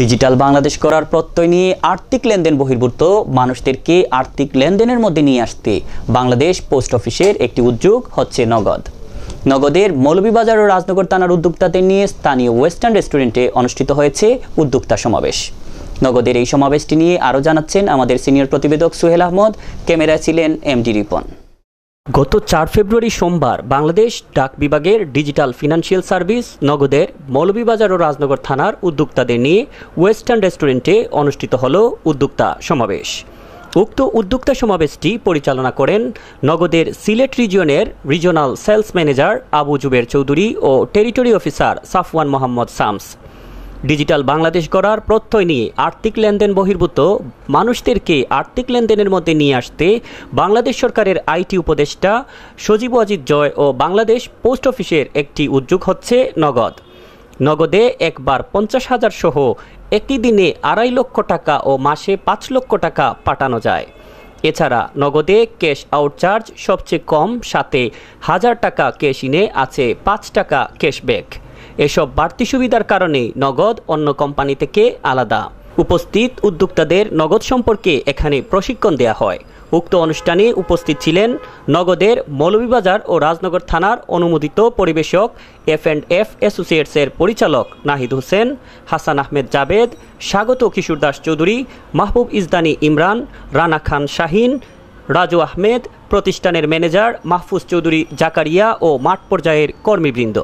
digital Bangladesh করার প্রত্যয় নিয়ে আর্থিক লেনদেন বহির্ভূত মানুষদেরকে আর্থিক লেনদেনের মধ্যে নিয়ে আসতে বাংলাদেশ পোস্ট অফিসের একটি উদ্যোগ হচ্ছে নগদ নগদের মৌলভীবাজার ও রাজনগর থানার উদ্যোক্তাদের নিয়ে স্থানীয় ওয়েস্টার্ন রেস্টুরেন্টে অনুষ্ঠিত হয়েছে উদ্যোক্তা সমাবেশ নগদের এই সমাবেশটি নিয়ে আরও জানাচ্ছেন আমাদের সিনিয়র প্রতিবেদক সুহেল আহমদ ক্যামেরায় ছিলেন এমডি রিপন গত চার ফেব্রুয়ারি সোমবার বাংলাদেশ ডাক বিভাগের ডিজিটাল ফিনান্সিয়াল সার্ভিস নগদের মৌলভীবাজার ও রাজনগর থানার উদ্যোক্তাদের নিয়ে ওয়েস্টার্ন রেস্টুরেন্টে অনুষ্ঠিত হল উদ্যোক্তা সমাবেশ উক্ত উদ্যোক্তা সমাবেশটি পরিচালনা করেন নগদের সিলেট রিজিয়নের regional sales manager Abu Jubair Chowdhury ও territory officer Safwan Mohammad Shams digital Bangladesh গড়ার প্রত্যয় নিয়ে আর্থিক লেনদেন বহির্ভূত মানুষদেরকে আর্থিক লেনদেনের মধ্যে নিয়ে আসতে বাংলাদেশ সরকারের আইটি উপদেষ্টা সজীব অজিত জয় ও বাংলাদেশ পোস্ট অফিসের একটি উদ্যোগ হচ্ছে নগদ নগদে একবার পঞ্চাশ হাজার সহ একই দিনে আড়াই লক্ষ টাকা ও মাসে পাঁচ লক্ষ টাকা পাঠানো যায় এছাড়া নগদে ক্যাশ আউট চার্জ সবচেয়ে কম সাথে হাজার টাকা ক্যাশ ইনে আছে পাঁচ টাকা ক্যাশব্যাক এসব বাড়তি সুবিধার কারণে নগদ অন্য কোম্পানি থেকে আলাদা উপস্থিত উদ্যোক্তাদের নগদ সম্পর্কে এখানে প্রশিক্ষণ দেয়া হয় উক্ত অনুষ্ঠানে উপস্থিত ছিলেন নগদের মৌলভীবাজার ও রাজনগর থানার অনুমোদিত পরিবেশক এফ অ্যান্ড এফ অ্যাসোসিয়েটসের পরিচালক নাহিদ হোসেন হাসান আহমেদ জাবেদ স্বাগত কিশোর দাস চৌধুরী মাহবুব ইজদানি ইমরান রানা খান শাহিন রাজু আহমেদ প্রতিষ্ঠানের ম্যানেজার মাহফুজ চৌধুরী জাকারিয়া ও মাঠ পর্যায়ের কর্মীবৃন্দ